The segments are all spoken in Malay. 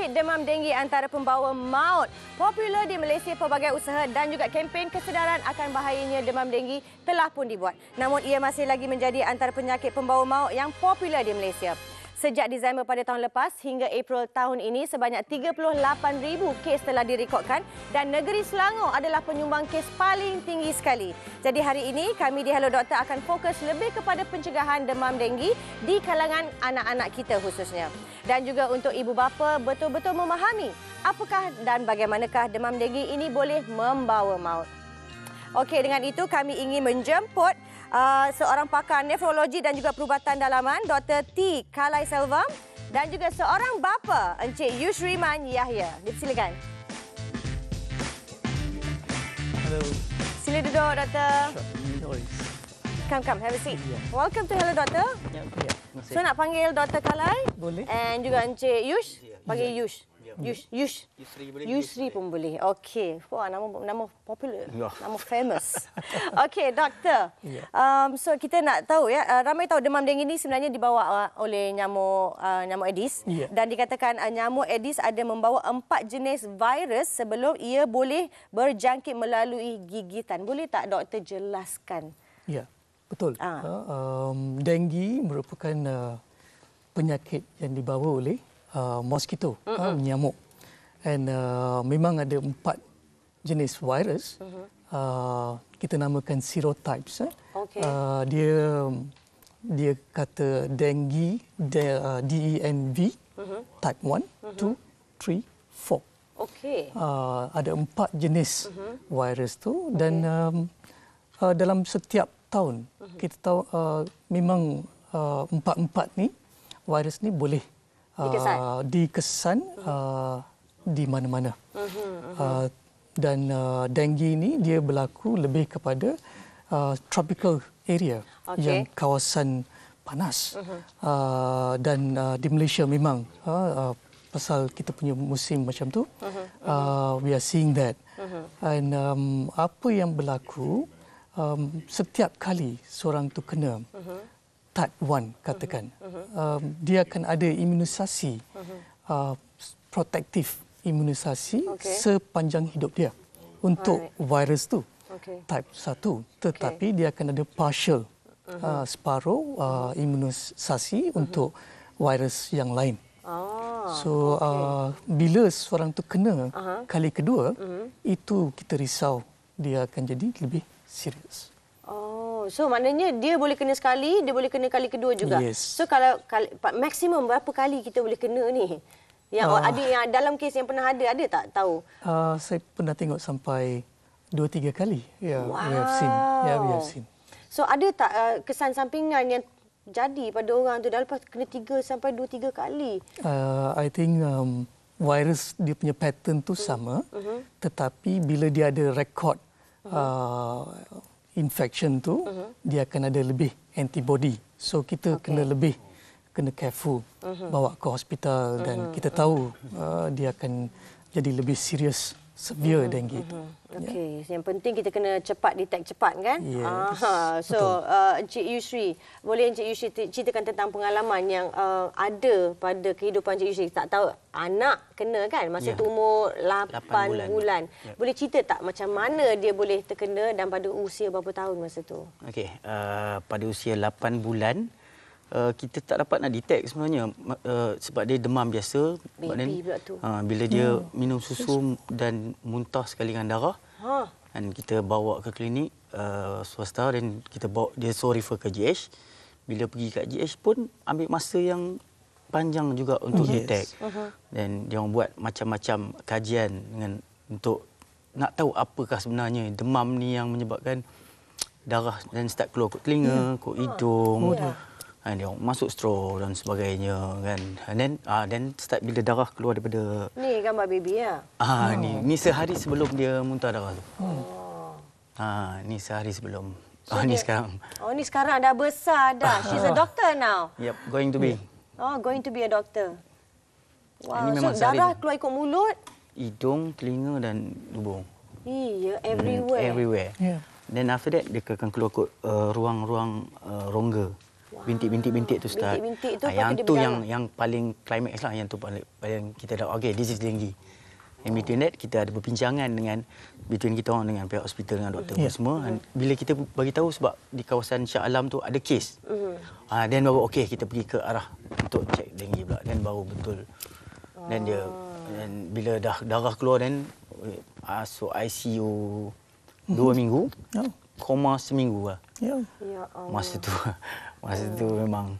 penyakit demam denggi antara pembawa maut. Popular di Malaysia pelbagai usaha dan juga kempen kesedaran akan bahayanya demam denggi telah pun dibuat. Namun ia masih lagi menjadi antara penyakit pembawa maut yang popular di Malaysia. Sejak Disember pada tahun lepas hingga April tahun ini sebanyak 38,000 kes telah direkodkan dan negeri Selangor adalah penyumbang kes paling tinggi sekali. Jadi hari ini kami di Hello Doktor akan fokus lebih kepada pencegahan demam denggi di kalangan anak-anak kita khususnya. Dan juga untuk ibu bapa betul-betul memahami apakah dan bagaimanakah demam denggi ini boleh membawa maut. Okey, dengan itu kami ingin menjemput uh, seorang pakar nefrologi dan juga perubatan dalaman Dr. T. Kalai Selvam dan juga seorang bapa Encik Yusriman Yahya. Dipersilakan. Hello. Sila duduk, Doktor. Come, come. Have a seat. Yeah. Welcome to Hello, Doctor. Yeah, yeah. So, nak panggil Doktor Kalai? Boleh. And juga Encik Yush? Yeah. Panggil yeah. Yush. Yusri boleh. Yusri pun boleh. Okey. Wah, nama nama popular. Yeah. Nama famous. Okey, doktor. Yeah. Um, so kita nak tahu ya, uh, ramai tahu demam dengue ini sebenarnya dibawa uh, oleh nyamuk uh, nyamuk Aedes yeah. dan dikatakan uh, nyamuk Aedes ada membawa empat jenis virus sebelum ia boleh berjangkit melalui gigitan. Boleh tak doktor jelaskan? Ya. Yeah. Betul. Ah. Uh, um, dengue merupakan uh, penyakit yang dibawa oleh uh, mosquito, uh, nyamuk. And uh, memang ada empat jenis virus. Mm-hmm. Uh, kita namakan serotypes. Eh. Okay. Uh, dia dia kata dengue, de, uh, D-E-N-V, uh-huh. Mm-hmm. type 1, 2, 3, 4. Okay. Uh, ada empat jenis uh-huh. virus tu dan um, uh, dalam setiap tahun uh-huh. kita tahu uh, memang uh, empat-empat ni virus ni boleh Ah, dikesan, uh, di mana-mana. Uh-huh, uh-huh. Uh, dan uh, dengue ini dia berlaku lebih kepada uh, tropical area okay. yang kawasan panas. Uh-huh. Uh, dan uh, di Malaysia memang uh, uh, pasal kita punya musim macam tu, uh-huh, uh-huh. Uh, we are seeing that. Uh-huh. And um, apa yang berlaku um, setiap kali seorang tu kena. Uh-huh part 1 katakan uh-huh. um, dia akan ada imunisasi mhm. uh, protektif imunisasi okay. sepanjang hidup dia untuk Alright. virus tu okay. type 1 tetapi okay. dia akan ada partial mhm. uh, separuh uh, imunisasi uh-huh. untuk virus yang lain Oh, so okay. uh, bila seorang tu kena uh-huh. kali kedua uh-huh. itu kita risau dia akan jadi lebih serius. So maknanya dia boleh kena sekali, dia boleh kena kali kedua juga. Yes. So kalau kali, maksimum berapa kali kita boleh kena ni? Yang uh, ah. ada yang dalam kes yang pernah ada ada tak tahu? Uh, saya pernah tengok sampai dua tiga kali. Ya, wow. we have seen. Yeah, we have seen. So ada tak uh, kesan sampingan yang jadi pada orang tu dah lepas kena tiga sampai dua tiga kali? Uh, I think um, virus dia punya pattern tu hmm. sama. Uh-huh. Tetapi bila dia ada record. uh, infection tu uh-huh. dia akan ada lebih antibody. So kita okay. kena lebih kena careful uh-huh. bawa ke hospital dan uh-huh. kita tahu uh, dia akan jadi lebih serius severe mm-hmm. dengue Mm-hmm. Ya. Okey, yeah. yang penting kita kena cepat detect cepat kan? Yes. Uh, so, uh, Encik Yusri, boleh Encik Yusri ceritakan tentang pengalaman yang uh, ada pada kehidupan Encik Yusri? Tak tahu anak kena kan masa yeah. itu umur 8, 8 bulan. bulan. Yeah. Boleh cerita tak macam mana dia boleh terkena dan pada usia berapa tahun masa itu? Okey, uh, pada usia 8 bulan, Uh, kita tak dapat nak detect sebenarnya uh, sebab dia demam biasa Baby then, Uh, bila dia hmm. minum susu dan muntah sekali dengan darah ha dan kita bawa ke klinik uh, swasta dan kita bawa dia so refer ke GH bila pergi kat GH pun ambil masa yang panjang juga untuk yes. detect uh-huh. dan dia orang buat macam-macam kajian dengan untuk nak tahu apakah sebenarnya demam ni yang menyebabkan darah dan start keluar kot telinga, yeah. kot hidung. Yeah. Oh, kan dia masuk stro dan sebagainya kan and then ah uh, then start bila darah keluar daripada ni gambar baby ya ah uh, oh. ni ni sehari sebelum dia muntah darah tu oh ah uh, ni sehari sebelum so oh dia, sekarang oh ni sekarang dah besar dah she's a doctor now yep going to be oh going to be a doctor wow ini memang so, darah keluar ikut mulut hidung telinga dan lubung iya everywhere hmm, everywhere yeah. Ya. then after that dia akan keluar ke uh, ruang-ruang uh, rongga bintik-bintik-bintik tu start. Bintik-bintik tu ha, yang tu yang yang paling climax lah yang tu paling, paling kita dah okey this is dengue. In between that kita ada perbincangan dengan between kita orang dengan pihak hospital dengan doktor yeah. semua dan bila kita bagi tahu sebab di kawasan Shah Alam tu ada kes. Mm. Uh, then baru okey kita pergi ke arah untuk check dengue pula dan baru betul. Dan dia dan bila dah darah keluar dan masuk ah, so ICU dua mhm. minggu. Ya. Koma seminggu lah. Ya. Yeah. Ya Masa tu Masa hmm. tu memang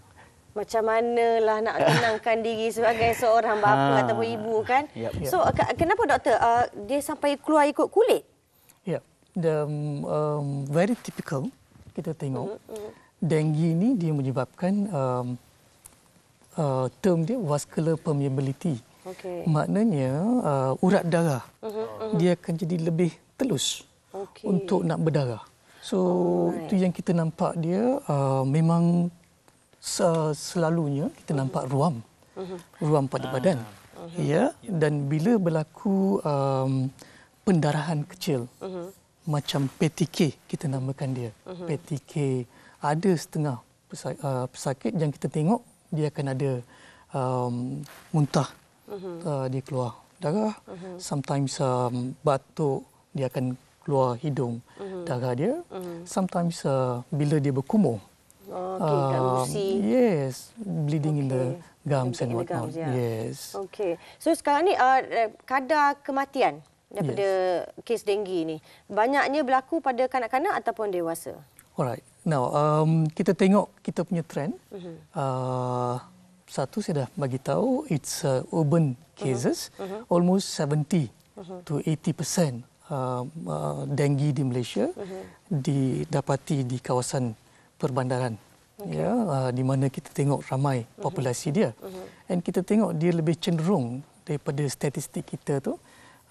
macam mana lah nak tenangkan diri sebagai seorang bapa ha. ataupun ibu kan. Yep. So ah, kenapa doktor uh, dia sampai keluar ikut kulit? Ya. Yep. Um, um very typical kita tengok. Mm-hmm, mm-hmm. Dengue ni dia menyebabkan um uh, term dia vascular permeability. Okay. Maknanya uh, urat darah. Mm-hmm, mm-hmm. Dia akan jadi lebih telus okay. untuk nak berdarah. So Alright. itu yang kita nampak dia uh, memang selalunya kita nampak ruam. Mhm. Ruam pada ah. badan. Uh-huh. Ya dan bila berlaku um, pendarahan kecil. Uh-huh. Macam PTK kita namakan dia. Uh-huh. PTK ada setengah uh, pesakit yang kita tengok dia akan ada um, muntah. Uh-huh. Uh, dia keluar darah. Uh-huh. Sometimes um, batuk dia akan keluar hidung mm-hmm. darah dia mm-hmm. sometimes uh, bila dia berkumur oh, okay, uh, yes, bleeding okay. in the gums and whatnot. Gums, yeah. Yes. Okay. So sekarang ni uh, eh, kadar kematian daripada yes. kes denggi ni banyaknya berlaku pada kanak-kanak ataupun dewasa. Alright. Now, um, kita tengok kita punya trend. Uh-huh. Uh, satu saya dah bagi tahu it's uh, urban mhm. cases uh-huh. almost 70 uh-huh. to 80% Um, uh, denggi di Malaysia mhm. didapati di kawasan perbandaran okay. ya uh, di mana kita tengok ramai mhm. populasi dia mhm. and kita tengok dia lebih cenderung daripada statistik kita tu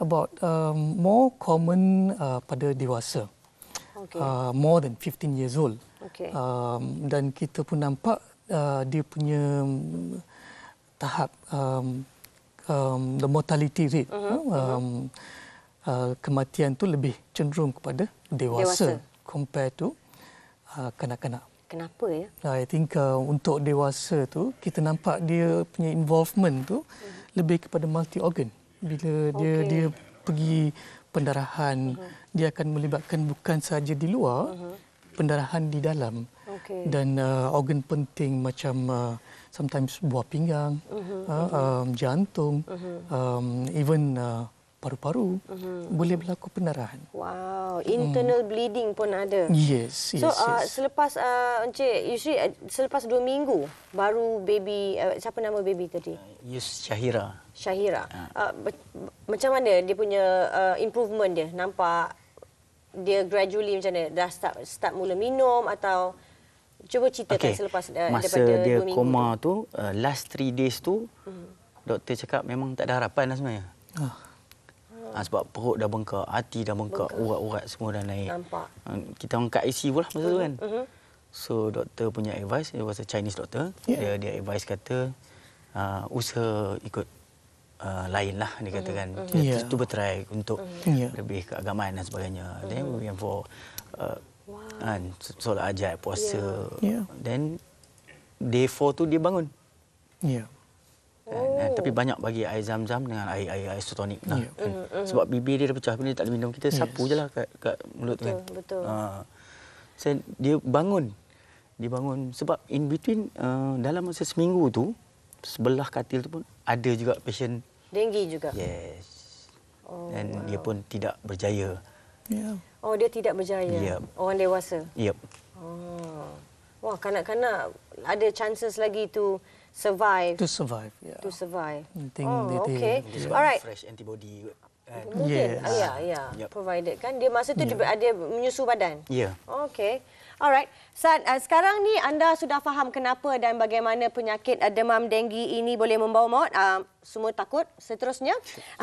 about um, more common uh, pada dewasa okay. uh, more than 15 years old okay. um, dan kita pun nampak uh, dia punya um, tahap um, um, the mortality rate uh-huh. um, uh-huh uh, kematian tu lebih cenderung kepada dewasa, dewasa. compare to uh, kanak-kanak. Kenapa ya? I think uh, untuk dewasa tu kita nampak dia punya involvement tu mm-hmm. lebih kepada multi organ. Bila dia okay. dia pergi pendarahan mm-hmm. dia akan melibatkan bukan sahaja di luar mm-hmm. pendarahan di dalam. Okay. Dan uh, organ penting macam uh, sometimes buah pinggang, mm-hmm. uh, um, jantung, mm-hmm. um, even uh, paru-paru mm-hmm. boleh berlaku pendarahan. Wow, internal mm. bleeding pun ada. Yes, yes. So yes. Uh, selepas uh, encik Yusri uh, selepas dua minggu baru baby uh, siapa nama baby tadi? Yus Shahira. Shahira, Uh. Ah. Uh, macam mana dia punya uh, improvement dia? Nampak dia gradually macam mana? dah start start mula minum atau cuba cerita okay. selepas uh, Masa dia koma tu, tu uh, last three days tu mm. doktor cakap memang tak ada harapan lah sebenarnya. Uh. Ha, sebab perut dah bengkak, hati dah bengkak, bengkak. urat-urat semua dah naik. Nampak. Ha, kita angkat IC pula masa uh-huh. So doktor punya advice, dia was Chinese doktor. Yeah. Dia dia advice kata uh, usaha ikut uh, lain lah dia katakan. Mm-hmm, kan. Uh-huh. Yeah. Dia cuba untuk uh-huh. lebih keagamaan dan sebagainya. Uh-huh. Then we for uh, wow. kan, solat ajaib, puasa. Yeah. Yeah. Then day four tu dia bangun. Yeah. Kan, eh, oh. Kan? Tapi banyak bagi air zam-zam dengan air-air isotonik. Lah, yeah. Ya, kan? mm-hmm. Sebab bibir dia dah pecah, bila dia tak boleh minum, kita yes. sapu je lah kat, kat mulut betul, kan. Betul. Ha. Saya, dia bangun. Dia bangun sebab in between uh, dalam masa seminggu tu sebelah katil tu pun ada juga pasien dengue juga. Yes. Oh, Dan wow. dia pun tidak berjaya. Yeah. Ya. Oh dia tidak berjaya. Yep. Ya. Orang dewasa. Yep. Oh. Wah kanak-kanak ada chances lagi tu survive. To survive, yeah. To survive. oh, okay. They All right. Fresh antibody. Mungkin. Uh, yes. Yeah. ya. Yep. Provided kan dia masa tu yeah. dia ada menyusu badan. Yeah. Okay. Alright. Sat, uh, sekarang ni anda sudah faham kenapa dan bagaimana penyakit uh, demam denggi ini boleh membawa maut. Uh, semua takut seterusnya.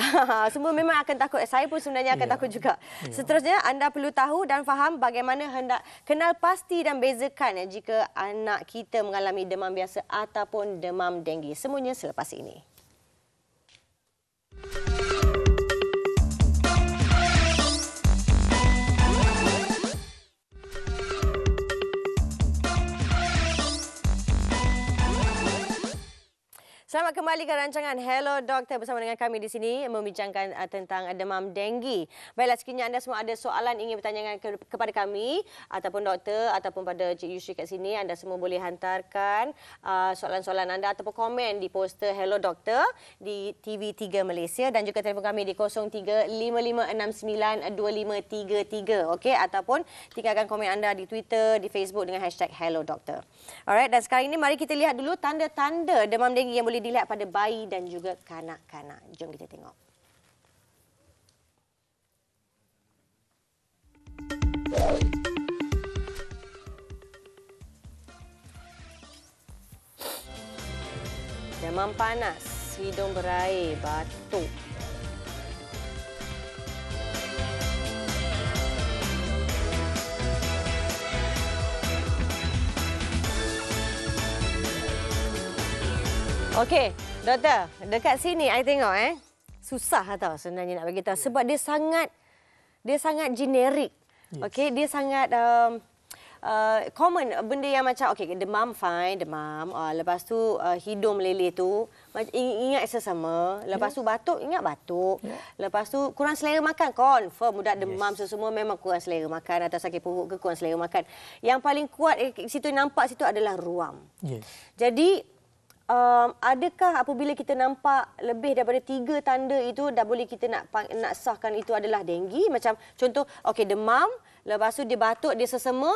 semua memang akan takut. Saya pun sebenarnya akan yeah. takut juga. Yeah. Seterusnya, anda perlu tahu dan faham bagaimana hendak kenal pasti dan bezakan uh, jika anak kita mengalami demam biasa ataupun demam denggi. Semuanya selepas ini. Thank you. Selamat kembali ke rancangan Hello Doktor bersama dengan kami di sini membincangkan uh, tentang uh, demam denggi. Baiklah sekiranya anda semua ada soalan ingin bertanya kepada kami ataupun doktor ataupun pada Cik Yusri kat sini anda semua boleh hantarkan uh, soalan-soalan anda ataupun komen di poster Hello Doktor di TV3 Malaysia dan juga telefon kami di 0355692533 okay? ataupun tinggalkan komen anda di Twitter di Facebook dengan hashtag Hello Doktor. Alright dan sekarang ini mari kita lihat dulu tanda-tanda demam denggi yang boleh dilihat pada bayi dan juga kanak-kanak. Jom kita tengok. Demam panas, hidung berair, batuk, Okey, doktor, dekat sini I tengok eh. Susah lah tau sebenarnya nak bagi tahu sebab dia sangat dia sangat generik. Yes. Okey, dia sangat um, uh, common benda yang macam okey demam fine demam uh, lepas tu uh, hidung meleleh tu ingat sesama lepas ya. tu batuk ingat batuk yes. Ya. lepas tu kurang selera makan confirm mudah demam yes. semua memang kurang selera makan atau sakit perut ke kurang selera makan yang paling kuat eh, situ nampak situ adalah ruam yes. jadi um, adakah apabila kita nampak lebih daripada tiga tanda itu dah boleh kita nak nak sahkan itu adalah denggi macam contoh okey demam lepas tu dia batuk dia sesema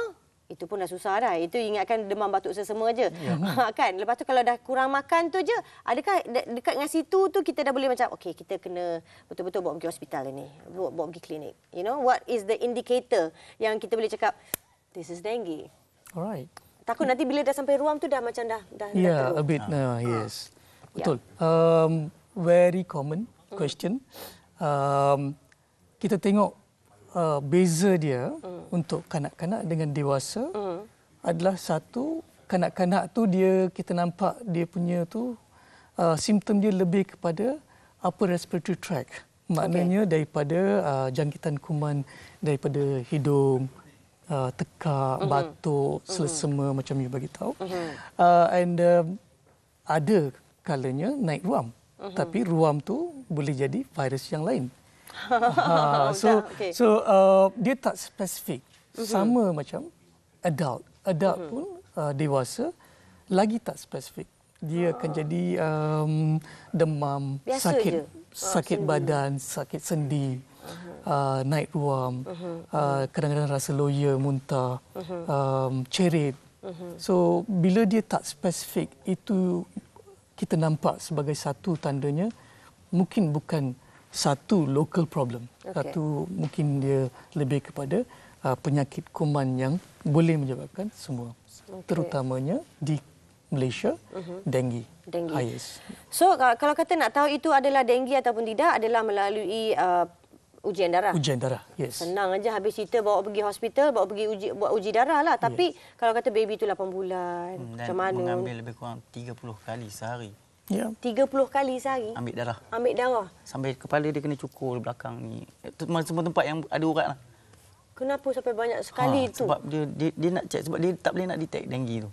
itu pun dah susah dah. Itu ingatkan demam batuk sesama aje. Ya, ha, kan? Lepas tu kalau dah kurang makan tu je, adakah dekat dengan situ tu kita dah boleh macam okey kita kena betul-betul bawa pergi hospital ini. Bawa, bawa pergi klinik. You know what is the indicator yang kita boleh cakap this is dengue. Alright takut nanti bila dah sampai ruam tu dah macam dah dah Ya, yeah, a bit. Ah. Uh, yes. Ah. Betul. Yeah. Um very common mm. question. Um kita tengok uh, beza dia mm. untuk kanak-kanak dengan dewasa mm. adalah satu kanak-kanak tu dia kita nampak dia punya tu uh, simptom dia lebih kepada upper respiratory tract maknanya okay. daripada uh, jangkitan kuman daripada hidung mm uh, tekak, mm-hmm. batuk, selesema mm-hmm. macam you bagi tahu. Mm-hmm. Uh, and uh, ada kalanya naik ruam. Mm-hmm. Tapi ruam tu boleh jadi virus yang lain. uh, so okay. so uh, dia tak spesifik. Mm-hmm. Sama macam adult. Adult mm-hmm. pun uh, dewasa lagi tak spesifik. Dia uh. akan jadi um, demam, Biasa sakit je. sakit ah, badan, sakit sendi uh-huh. uh, naik ruam, uh-huh. uh, kadang-kadang rasa loya, muntah, uh-huh. um, cerit. Uh-huh. So bila dia tak spesifik, itu kita nampak sebagai satu tandanya mungkin bukan satu local problem. Okay. Satu mungkin dia lebih kepada uh, penyakit kuman yang boleh menyebabkan semua. Okay. Terutamanya di Malaysia, uh-huh. denggi. Denggi. Ah, yes. So kalau kata nak tahu itu adalah denggi ataupun tidak adalah melalui uh, ujian darah. Ujian darah. Yes. Senang aja habis cerita bawa pergi hospital, bawa pergi uji buat uji darah lah. Tapi yes. kalau kata baby tu 8 bulan, hmm, macam mana? Mengambil lebih kurang 30 kali sehari. Ya. 30 kali sehari. Ambil darah. Ambil darah. Sampai kepala dia kena cukur belakang ni. Semua tempat yang ada urat lah. Kenapa sampai banyak sekali ha, tu? Sebab dia, dia dia nak check sebab dia tak boleh nak detect dengue tu.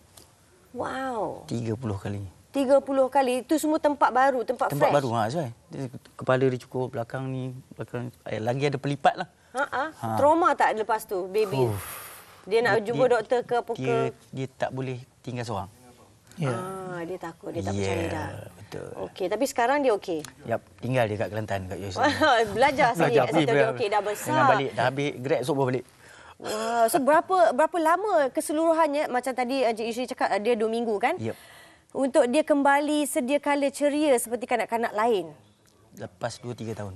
Wow. 30 kali. 30 kali itu semua tempat baru tempat, tempat fresh tempat baru ha Azrai kepala dia cukup belakang ni belakang eh, lagi ada pelipat lah. ha ah ha. trauma tak lepas tu baby Uff. dia nak dia, jumpa dia, doktor ke apa dia, ke dia tak boleh tinggal seorang Yeah. Ah, dia takut dia tak yeah, percaya ya, dah. Okey, tapi sekarang dia okey. Yap, tinggal dia kat Kelantan kat USA. Belajar saja kat situ dia okey dah besar. Dah balik dah habis grad sok balik. Wah, so berapa berapa lama keseluruhannya macam tadi Encik Yusri cakap dia 2 minggu kan? Yep untuk dia kembali sedia kala ceria seperti kanak-kanak lain? Lepas 2-3 tahun.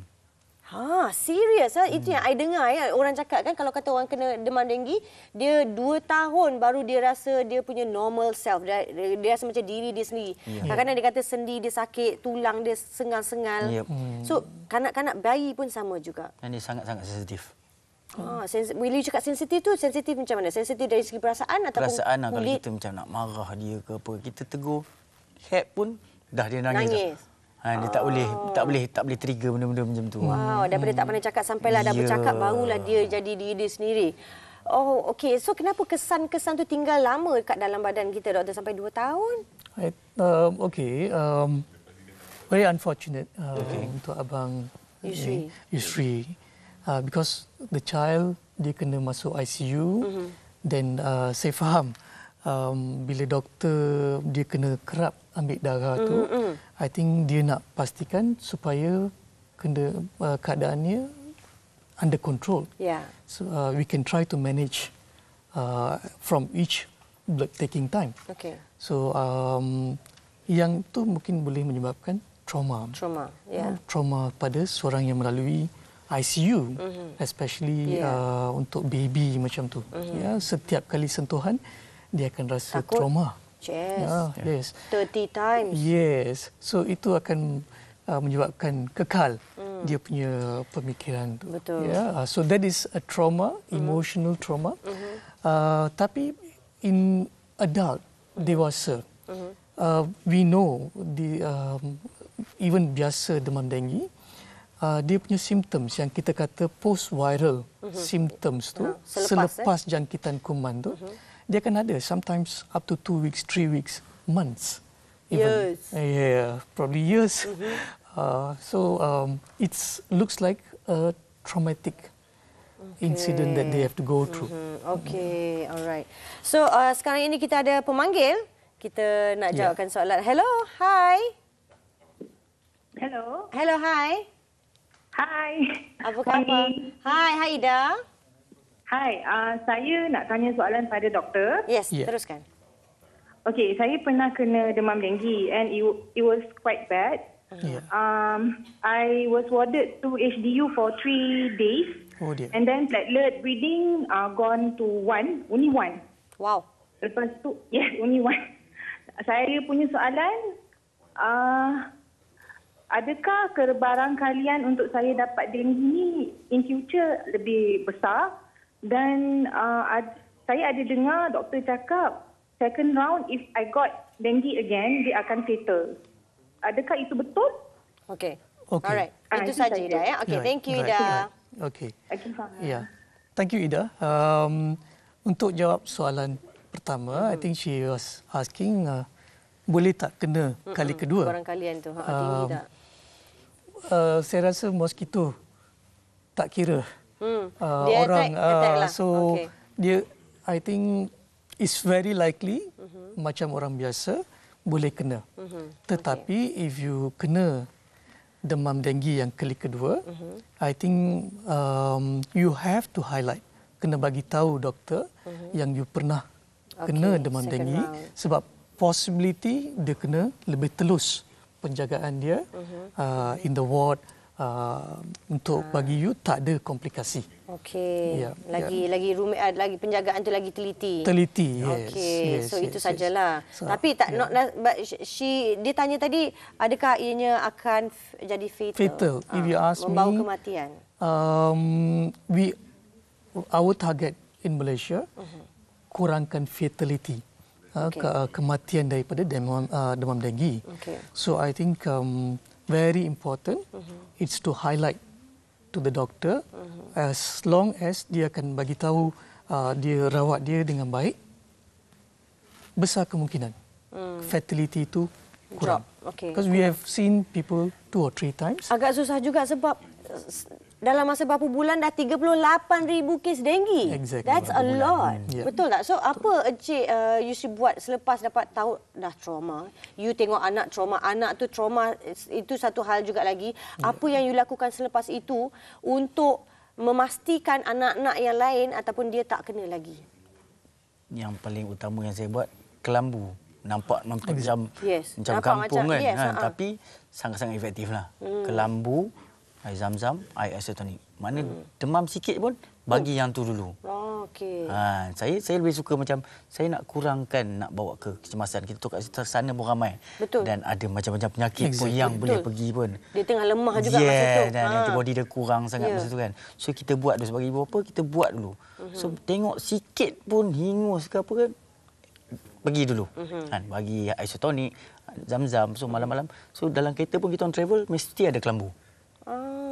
Ha, serius ah. Hmm. Itu yang saya dengar ya. Orang cakap kan kalau kata orang kena demam denggi, dia dua tahun baru dia rasa dia punya normal self. Dia, dia rasa macam diri dia sendiri. Yeah. Kadang-kadang dia kata sendi dia sakit, tulang dia sengal-sengal. Yep. Hmm. So, kanak-kanak bayi pun sama juga. Dan dia sangat-sangat sensitif. Oh, bila you cakap sensitif tu, sensitif macam mana? Sensitif dari segi perasaan atau Perasaan lah kulit? kalau kita macam nak marah dia ke apa. Kita tegur, head pun dah dia nangis. Nangis. Ha, dia oh. tak boleh tak boleh tak boleh trigger benda-benda macam tu. Wow, daripada tak pernah cakap sampailah yeah. dah bercakap barulah dia jadi diri dia sendiri. Oh, okey. So kenapa kesan-kesan tu tinggal lama kat dalam badan kita doktor sampai dua tahun? I, um, okay. Um, very unfortunate uh, okay. untuk abang Yusri. Yusri uh, because the child dia kena masuk ICU mm-hmm. then uh, saya faham um, bila doktor dia kena kerap ambil darah tu mm-hmm. I think dia nak pastikan supaya kena uh, keadaannya under control yeah so uh, we can try to manage uh, from each blood taking time okay so um yang tu mungkin boleh menyebabkan trauma trauma yeah trauma pada seorang yang melalui ICU mm-hmm. especially yeah. uh, untuk baby macam tu mm-hmm. ya setiap kali sentuhan dia akan rasa Takut. trauma yes. Ya, yeah, yes 30 times yes so itu akan uh, menyebabkan kekal mm. dia punya pemikiran tu Betul. yeah uh, so that is a trauma mm-hmm. emotional trauma mm-hmm. uh, tapi in adult mm. dewasa mm-hmm. uh, we know the um, even biasa demam dengue uh, dia punya symptoms yang kita kata post viral mm-hmm. symptoms tu mm selepas, selepas eh? jangkitan kuman tu mm-hmm. dia akan ada sometimes up to 2 weeks 3 weeks months even years. Uh, yeah probably years mm-hmm. uh, so um, it's looks like a traumatic Okay. incident that they have to go mhm. through. Mm-hmm. Okay, alright. So uh, sekarang ini kita ada pemanggil. Kita nak ya. jawabkan yeah. soalan. Hello, hi. Hello. Hello, hi. Hai. Apa khabar? Hai, hai Ida. Hai, uh, saya nak tanya soalan pada doktor. Yes, yeah. teruskan. Okey, saya pernah kena demam denggi and it, it was quite bad. Yeah. Um, I was warded to HDU for three days. Oh dear. And then platelet reading uh, gone to one, only one. Wow. Lepas tu, yes, only one. Saya punya soalan, uh, adakah kebarang kalian untuk saya dapat dengue ini in future lebih besar dan uh, ad, saya ada dengar doktor cakap second round if I got dengue again dia akan fatal. Adakah itu betul? Okey. Okay. Alright. Ah, itu, itu saja Ida ya. Okey, right. thank you Ida. Right. Okey. Thank you. Ya. Yeah. Thank you Ida. Um untuk jawab soalan pertama, hmm. I think she was asking uh, boleh tak kena hmm. kali kedua? Barangkalian tu. Ha, um, Uh, saya rasa mosquito tak kira hmm. uh, dia orang. Uh, attack, uh, lah. So okay. dia, I think it's very likely mm-hmm. macam orang biasa boleh kena. Mm-hmm. Tetapi okay. if you kena demam denggi yang kali kedua, mm-hmm. I think um, you have to highlight kena bagi tahu doktor mm-hmm. yang you pernah kena demam denggi sebab possibility dia kena lebih telus penjagaan dia mhm. uh, in the ward uh, untuk ha. bagi you tak ada komplikasi. Okey. Yeah. Lagi yeah. lagi room uh, ah, lagi penjagaan tu lagi teliti. Teliti. Yes. Okey. Yes, so yes, itu yes, sajalah. So, Tapi tak yeah. not but she dia tanya tadi adakah ianya akan jadi fatal? Fatal. Ha. If ah, you ask Membawa me. Membawa kematian. Um we our target in Malaysia uh-huh. kurangkan fatality. Ah, okay. ke, ah, kematian daripada demam, uh, demam denggi. Okay. So I think um, very important mm-hmm. it's to highlight to the doctor mm-hmm. as long as dia akan bagi tahu uh, dia rawat dia dengan baik besar kemungkinan mm. fatality itu kurang. Drop. Okay. Because we have seen people two or three times. Agak susah juga sebab dalam masa beberapa bulan dah 38,000 kes denggi. Exactly. That's a lot. Yeah. Betul tak? So, apa Encik uh, Yusri buat selepas dapat tahu dah trauma? You tengok anak trauma. Anak tu trauma itu satu hal juga lagi. Apa yang you lakukan selepas itu untuk memastikan anak-anak yang lain ataupun dia tak kena lagi? Yang paling utama yang saya buat, kelambu. Nampak macam, yes. macam Nampak kampung macam, kan? Yes, kan? Uh-huh. Tapi sangat-sangat efektif lah. Hmm. Kelambu air zam-zam, air acetonik. Mana hmm. demam sikit pun bagi hmm. yang tu dulu. Oh, okey. Ha, saya saya lebih suka macam saya nak kurangkan nak bawa ke kecemasan. Kita tu kat sana pun ramai. Betul. Dan ada macam-macam penyakit Exit. pun yang Betul. boleh pergi pun. Dia tengah lemah juga yeah, masa tu. Dan ha. antibody dia kurang sangat yeah. masa tu kan. So kita buat dulu sebagai ibu apa kita buat dulu. Mhm. So uh-huh. tengok sikit pun hingus ke apa kan pergi dulu. Uh-huh. Kan bagi isotonik, zam-zam so malam-malam. So dalam kereta pun kita on travel mesti ada kelambu.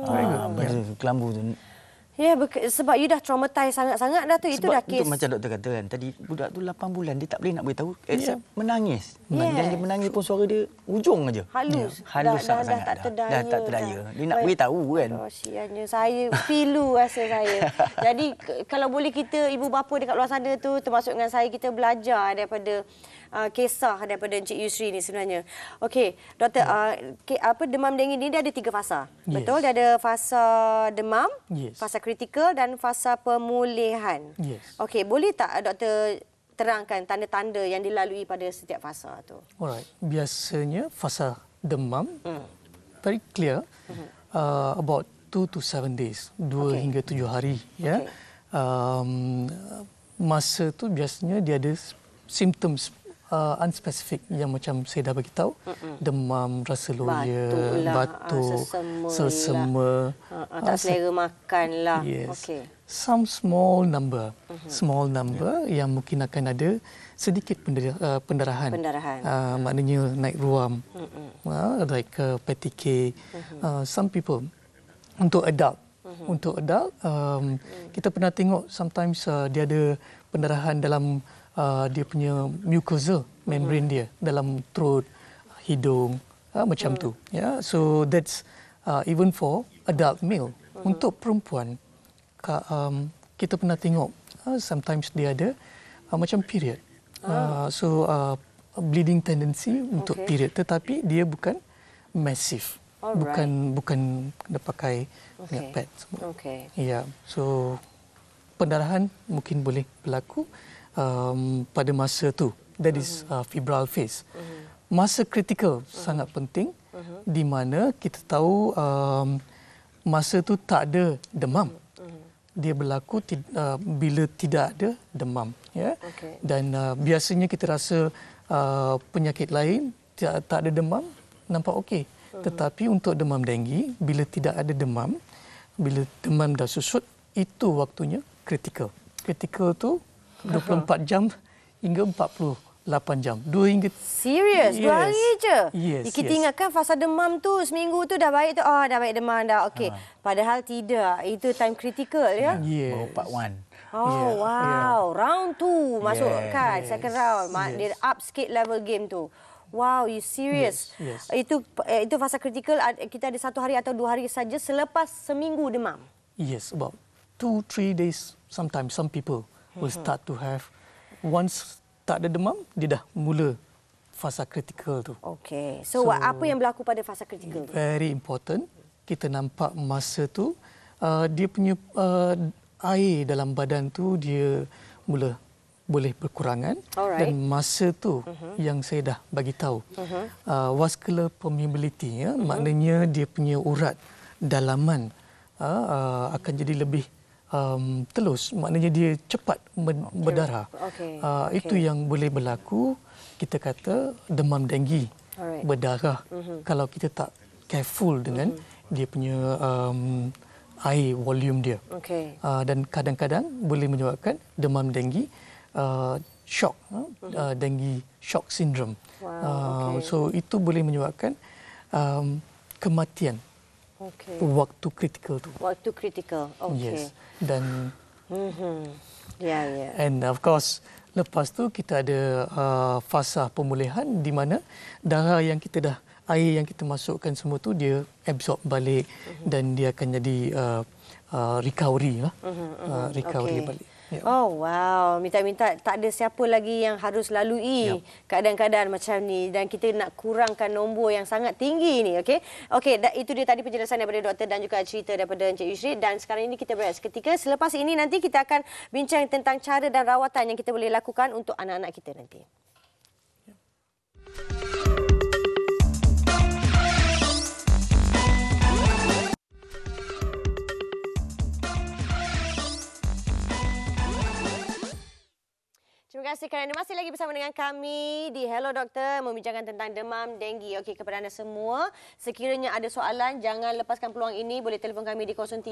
Ah, kelambu tu. Ya, sebab you dah traumatize sangat-sangat dah tu. Sebab itu dah kes. Sebab macam doktor kata kan, tadi budak tu 8 bulan, dia tak boleh nak beritahu. Except eh, yeah. menangis. Yeah. Dan dia menangis pun suara dia ujung aja. Halus. Yeah. Halus dah, sangat dah, sangat. Dah, dah, dah, dah tak terdaya. Dah. Dia nak beritahu kan. Oh, sianya. Saya pilu rasa saya. Jadi kalau boleh kita, ibu bapa dekat luar sana tu, termasuk dengan saya, kita belajar daripada uh, kisah daripada Encik Yusri ni sebenarnya. Okey, doktor ya. uh, ke, apa demam dengue ini dia ada tiga fasa. Yes. Betul, dia ada fasa demam, yes. fasa kritikal dan fasa pemulihan. Yes. Okey, boleh tak uh, doktor terangkan tanda-tanda yang dilalui pada setiap fasa itu. Alright. Biasanya fasa demam hmm. very clear hmm. uh, about two to seven days, dua okay. hingga tujuh hari ya. Okay. Um, masa tu biasanya dia ada simptom uh, unspecific yang macam saya dah bagi tahu demam rasa loya batuk lah, ah, selsema uh, lah. ah, ah, tak selera uh, makanlah yes. okey some small number uh-huh. small number yeah. yang mungkin akan ada sedikit uh, pendarahan pendarahan uh, maknanya naik ruam uh-huh. uh, like uh, PTK. Uh, mm-hmm. some people untuk adult uh-huh. untuk adult um, uh-huh. kita pernah tengok sometimes uh, dia ada pendarahan dalam Uh, dia punya mucosa membrane mm. dia dalam throat hidung uh, macam mm. tu ya yeah? so that's uh, even for adult male mm. untuk perempuan ka, um, kita pernah tengok uh, sometimes dia ada uh, macam period ah. uh, so uh, bleeding tendency untuk period tetapi dia bukan massive bukan bukan nak pakai okay. pad semua okay. ya yeah. so pendarahan mungkin boleh berlaku um, pada masa tu. That is mhm. uh, febrile phase. Mhm. Masa kritikal mhm. sangat penting di mana kita tahu um, masa tu tak ada demam. Dia berlaku t- uh, bila tidak ada demam. Ya? Okay. Dan uh, biasanya kita rasa uh, penyakit lain tak, tak ada demam, nampak okey. Tetapi untuk demam denggi, bila tidak ada demam, bila demam dah susut, itu waktunya kritikal. Kritikal tu 24 jam hingga 48 jam. 2 hingga... Serius? 2 yes. hari je? Yes, Kita yes. ingatkan fasa demam tu seminggu tu dah baik tu. Oh, dah baik demam dah. Okey. Ha. Padahal tidak. Itu time critical ya. Yes. Oh, part one. Oh, yeah. wow. Yeah. Round two yeah. masuk kan? Yes. Second round. Yes. Dia up sikit level game tu. Wow, you serious? Yes. Yes. Itu eh, itu fasa critical kita ada satu hari atau dua hari saja selepas seminggu demam. Yes, about two, three days sometimes some people will start to have once tak ada demam dia dah mula fasa kritikal tu. Okay. So, so apa yang berlaku pada fasa kritikal tu? Very important. Kita nampak masa tu uh, dia punya uh, air dalam badan tu dia mula boleh berkurangan Alright. dan masa tu uh-huh. yang saya dah bagi tahu uh-huh. uh, vascular permeability ya uh-huh. maknanya dia punya urat dalaman uh, uh, akan jadi lebih um, telus maknanya dia cepat men- okay. berdarah okay. Uh, ah, okay. itu yang boleh berlaku kita kata demam denggi Alright. berdarah mm-hmm. kalau kita tak careful dengan mm-hmm. dia punya um, air volume dia okay. uh, ah, dan kadang-kadang boleh menyebabkan demam denggi uh, shock uh, mm denggi shock syndrome wow. uh, so itu boleh menyebabkan um, kematian Okay. Waktu kritikal tu. Waktu kritikal. Okay. Yes. Dan. Mhm. Yeah, yeah. And of course, lepas tu kita ada uh, fasa pemulihan di mana darah yang kita dah air yang kita masukkan semua tu dia absorb balik mm-hmm. dan dia akan jadi uh, uh, recovery lah. mm mm-hmm. Uh, recovery okay. balik. Ya. Oh wow, minta-minta tak ada siapa lagi yang harus lalui ya. keadaan-keadaan yep. macam ni dan kita nak kurangkan nombor yang sangat tinggi ni, okey. Okey, da- itu dia tadi penjelasan daripada doktor dan juga cerita daripada Encik Yusri dan sekarang ini kita beres ketika selepas ini nanti kita akan bincang tentang cara dan rawatan yang kita boleh lakukan untuk anak-anak kita nanti. Terima kasih kerana masih lagi bersama dengan kami di Hello Doktor membincangkan tentang demam denggi. Okey kepada anda semua, sekiranya ada soalan jangan lepaskan peluang ini boleh telefon kami di 03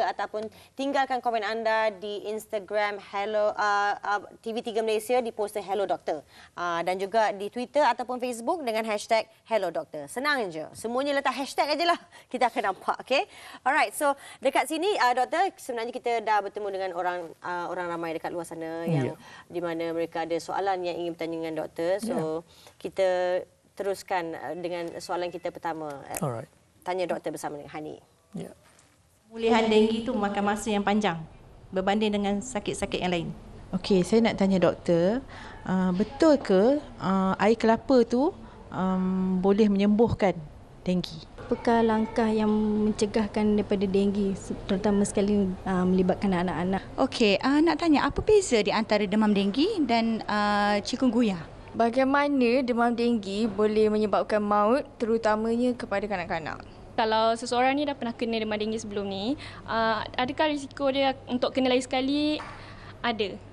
ataupun tinggalkan komen anda di Instagram Hello uh, uh TV3 Malaysia di poster Hello Doktor. Uh, dan juga di Twitter ataupun Facebook dengan hashtag Hello Doktor. Senang je. Semuanya letak hashtag ajalah. Kita akan nampak, okey. Alright, so dekat sini uh, doktor sebenarnya kita dah bertemu dengan orang uh, orang ramai dekat luar sana ya. yang di mana mereka ada soalan yang ingin bertanya dengan doktor. So yeah. kita teruskan eh, dengan soalan kita pertama. Alright. Tanya doktor bersama dengan Hani. Yeah. Pemulihan denggi itu memakan masa yang panjang berbanding dengan sakit-sakit yang lain. Okey, saya nak tanya doktor, uh, betul ke uh, air kelapa tu um, boleh menyembuhkan denggi? apakah langkah yang mencegahkan daripada denggi terutama sekali uh, melibatkan anak-anak? Okey, uh, nak tanya apa beza di antara demam denggi dan uh, ah, chikungunya? Bagaimana demam denggi boleh menyebabkan maut terutamanya kepada kanak-kanak? Kalau seseorang ni dah pernah kena demam denggi sebelum ni, uh, adakah risiko dia untuk kena lagi sekali? Ada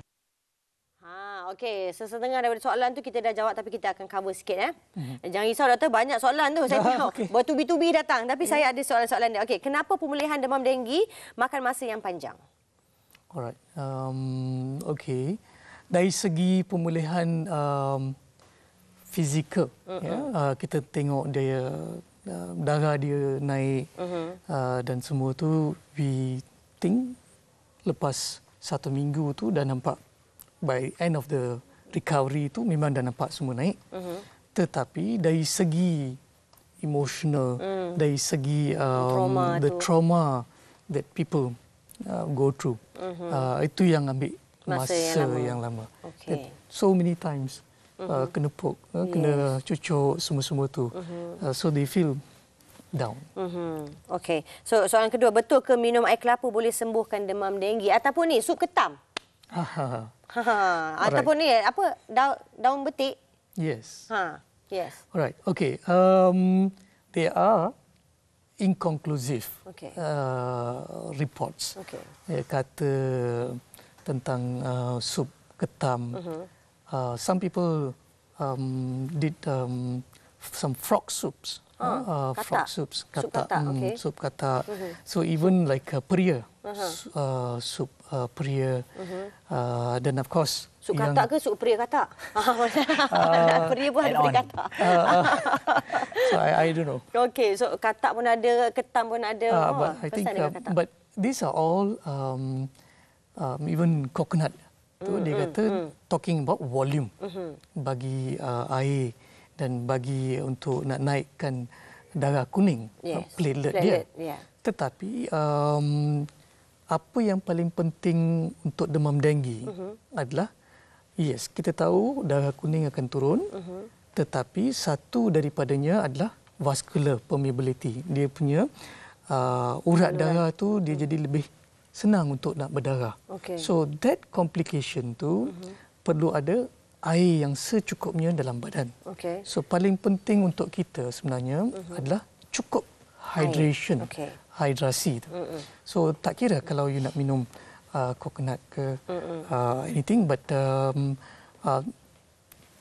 okey. Sesetengah daripada soalan tu kita dah jawab tapi kita akan cover sikit eh. Mm-hmm. Jangan risau doktor banyak soalan tu saya tengok. Okay. Bertubi-tubi datang tapi yeah. saya ada soalan-soalan dia. Okey, kenapa pemulihan demam denggi makan masa yang panjang? Alright. Um okey. Dari segi pemulihan um fizikal mm-hmm. ya. Uh, kita tengok dia uh, darah dia naik uh-huh. dan semua tu we think lepas satu minggu tu dah nampak by end of the recovery itu memang dah nampak semua naik. Mm-hmm. Tetapi dari segi emotional, mm. dari segi um, trauma the tu. trauma that people uh, go through, mm-hmm. uh, itu yang ambil masa, masa yang lama. Yang lama. Okay. So many times uh, mhm. kena pok, uh, yes. kena cucuk semua-semua tu. Mm-hmm. Uh, so they feel down. Mm-hmm. Okay. So soalan kedua, betul ke minum air kelapa boleh sembuhkan demam denggi ataupun ni sup ketam? Ha ha. ha. Ha, ha. Ataupun ni apa daun, daun betik? Yes. Ha, yes. Alright. Okay. Um, they are inconclusive okay. Uh, reports. Okay. Ya, kata tentang uh, sup ketam. Uh-huh. Uh, some people um, did um, some frog soups. Uh, uh, frog soups, kata, soup kata, mm, okay. soup kata. Mm -hmm. So even like uh, peria, uh -huh. uh, soup uh, peria, uh mm-hmm. -huh. uh, then of course. Soup yang, ke soup peria kata? Uh, peria pun ada peria kata. Uh, uh, so I, I don't know. Okay, so kata pun ada, ketam pun ada. Uh, oh, but I think, uh, but these are all um, um, even coconut. Mm -hmm. tu, dia mm, kata mm talking about volume mm -hmm. bagi uh, air dan bagi untuk nak naikkan darah kuning yes. platelet, uh, platelet dia. Yeah. Tetapi um, apa yang paling penting untuk demam denggi uh-huh. adalah yes kita tahu darah kuning akan turun uh-huh. tetapi satu daripadanya adalah vascular permeability dia punya uh, urat Penular. darah tu dia jadi lebih senang untuk nak berdarah. Okay. So that complication tu uh-huh. perlu ada air yang secukupnya dalam badan. Okay. So paling penting untuk kita sebenarnya uh-huh. adalah cukup hydration, okay. hidrasi. Uh-uh. So tak kira kalau you nak minum uh, coconut ke uh-uh. uh, anything, but um, uh,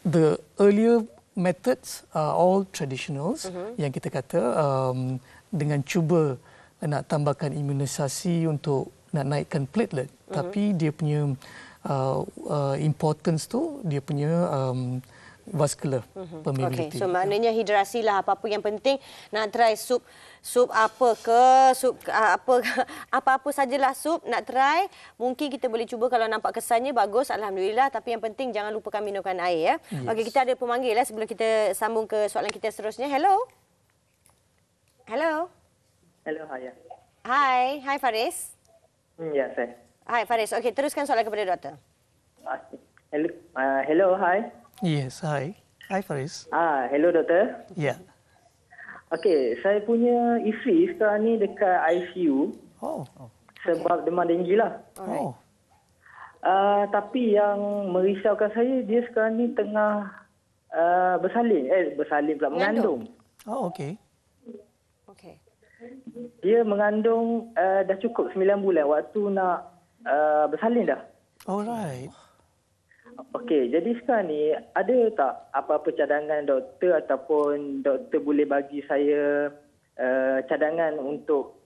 the earlier methods are all traditionals uh-huh. yang kita kata um, dengan cuba nak tambahkan imunisasi untuk nak naikkan platelet, uh-huh. tapi dia punya uh, uh, importance tu dia punya um, vascular mhm. permeability. Okay. So maknanya hidrasi lah apa-apa yang penting nak try sup sup apa ke sup uh, apa apa-apa sajalah sup nak try mungkin kita boleh cuba kalau nampak kesannya bagus alhamdulillah tapi yang penting jangan lupakan minumkan air ya. Yes. Okey kita ada pemanggil lah sebelum kita sambung ke soalan kita seterusnya. Hello. Hello. Hello Haya. Hi, hi Faris. Hmm, ya, saya. Hai Faris, okey teruskan soalan kepada doktor. Hello, uh, hello, hi. Yes, hi. Hi Faris. Ah, hello doktor. Ya. Yeah. Okey, saya punya isteri sekarang ni dekat ICU. Oh. Sebab demam denggi lah. Oh. Uh, tapi yang merisaukan saya, dia sekarang ni tengah uh, bersalin. Eh, bersalin pula, mengandung. mengandung. Oh, okey. Okey. Dia mengandung uh, dah cukup 9 bulan waktu nak Uh, bersalin dah. Alright. Okey, jadi sekarang ni ada tak apa-apa cadangan doktor ataupun doktor boleh bagi saya uh, cadangan untuk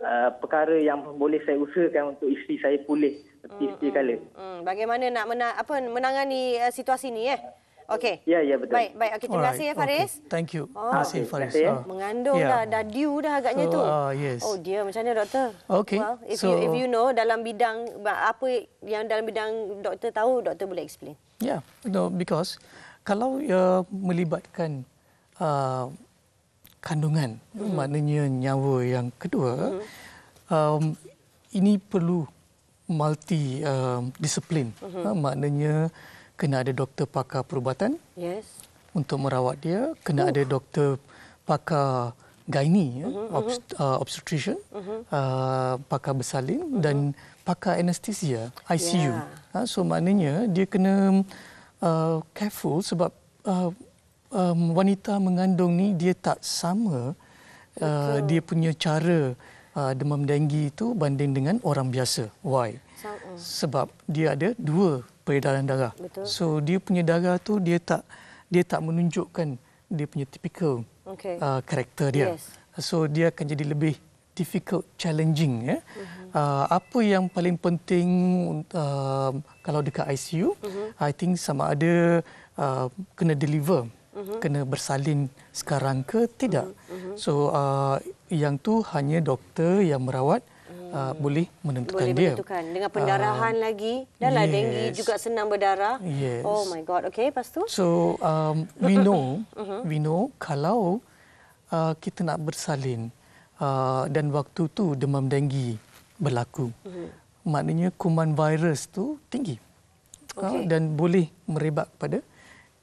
uh, perkara yang boleh saya usahakan untuk isteri saya pulih seperti mm, kala. Mm, mm. Bagaimana nak mena- apa menangani uh, situasi ni eh? Okey. Ya, yeah, ya yeah, betul. Baik, baik. Okey, terima kasih ya Faris. Okay. Thank you. Oh, terima kasih Faris. Ya. Mengandung yeah. dah, dah due dah agaknya so, tu. Uh, yes. Oh, dia macam mana doktor? Okey. Well, if so, you if you know dalam bidang apa yang dalam bidang doktor tahu, doktor boleh explain. Ya, yeah. no because kalau ya melibatkan uh, kandungan, mm-hmm. maknanya nyawa yang kedua, mm-hmm. um, ini perlu multi uh, disiplin. Mm-hmm. Uh, maknanya kena ada doktor pakar perubatan. Yes. Untuk merawat dia kena uh. ada doktor pakar gyni ya, uh-huh, uh-huh. uh, obstetrician, uh-huh. uh, pakar bersalin uh-huh. dan pakar anestesia ICU. Yeah. Ha, so maknanya dia kena uh, careful sebab uh, um, wanita mengandung ni dia tak sama uh, dia punya cara uh, demam denggi itu banding dengan orang biasa. Why? Sebab dia ada dua peredaran darah. Betul. So dia punya darah tu dia tak dia tak menunjukkan dia punya typical okay. uh, karakter dia. Yes. So dia akan jadi lebih difficult challenging ya. Mm-hmm. Uh, apa yang paling penting uh, kalau dekat ICU, mm-hmm. I think sama ada uh, kena deliver mm-hmm. kena bersalin sekarang ke tidak. Uh-huh. So uh, yang tu hanya doktor yang merawat uh, boleh menentukan dia. Dengan pendarahan uh, lagi, dah lah yes. dengue juga senang berdarah. Yes. Oh my god. Okay, lepas tu. So, um, we know, mhm. we know kalau uh, kita nak bersalin uh, dan waktu tu demam denggi berlaku. Mm-hmm. Maknanya kuman virus tu tinggi. Ah, okay. Uh, dan boleh merebak pada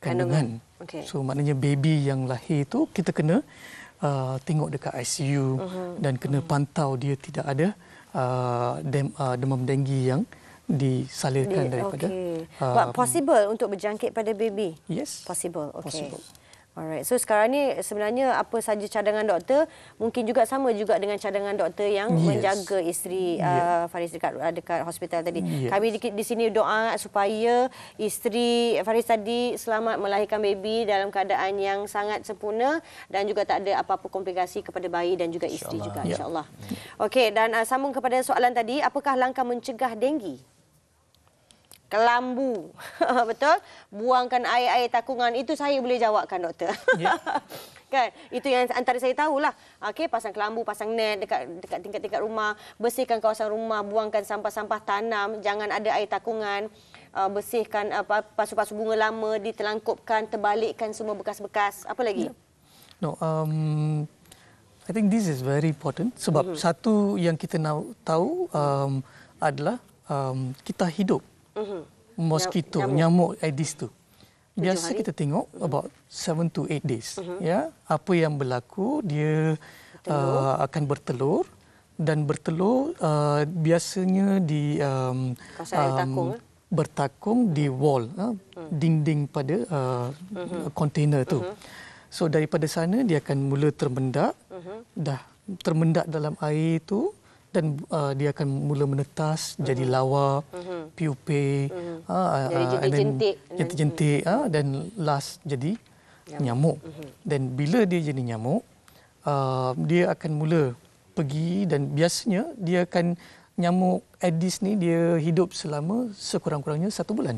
kandungan. kandungan. Okay. So, maknanya baby yang lahir tu kita kena uh, tengok dekat ICU uh-huh. dan kena uh-huh. pantau dia tidak ada uh, dem, uh, demam denggi yang disalirkan Di, daripada. Okay. Uh, But possible untuk berjangkit pada baby? Yes. Possible. Okay. Possible. Alright. So sekarang ni sebenarnya apa saja cadangan doktor mungkin juga sama juga dengan cadangan doktor yang yes. menjaga isteri yeah. uh, Faris dekat uh, dekat hospital tadi. Yes. Kami di, di sini doa supaya isteri Faris tadi selamat melahirkan baby dalam keadaan yang sangat sempurna dan juga tak ada apa-apa komplikasi kepada bayi dan juga isteri juga ya. insya-Allah. Yeah. Okey dan uh, sambung kepada soalan tadi apakah langkah mencegah denggi? kelambu. Betul? Buangkan air-air takungan. Itu saya boleh jawabkan, Doktor. Yeah. kan? Itu yang antara saya tahulah. Okey, pasang kelambu, pasang net dekat dekat tingkat-tingkat rumah. Bersihkan kawasan rumah, buangkan sampah-sampah tanam. Jangan ada air takungan. Uh, bersihkan apa uh, pasu-pasu bunga lama, ditelangkupkan, terbalikkan semua bekas-bekas. Apa lagi? Ya. No, um, I think this is very important sebab mm-hmm. satu yang kita tahu um, adalah um, kita hidup mm-hmm. mosquito nyamuk. nyamuk Aedes tu. Biasa kita tengok mm-hmm. about 7 to 8 days mm-hmm. ya. Apa yang berlaku dia Uh, akan bertelur dan bertelur uh, biasanya di um, um, takung. Eh? bertakung di wall mm. uh, dinding pada uh, mm-hmm. container tu. Mm-hmm. So daripada sana dia akan mula termendak. Mm-hmm. Dah termendak dalam air itu dan uh, dia akan mula menetas mm-hmm. jadi lawa mm-hmm. pupae mm-hmm. uh, ah, ah, jadi ah, jentik ya, jentik mm-hmm. uh, dan last jadi ya. nyamuk, nyamuk. Mm-hmm. dan bila dia jadi nyamuk uh, dia akan mula pergi dan biasanya dia akan nyamuk aedes ni dia hidup selama sekurang-kurangnya satu bulan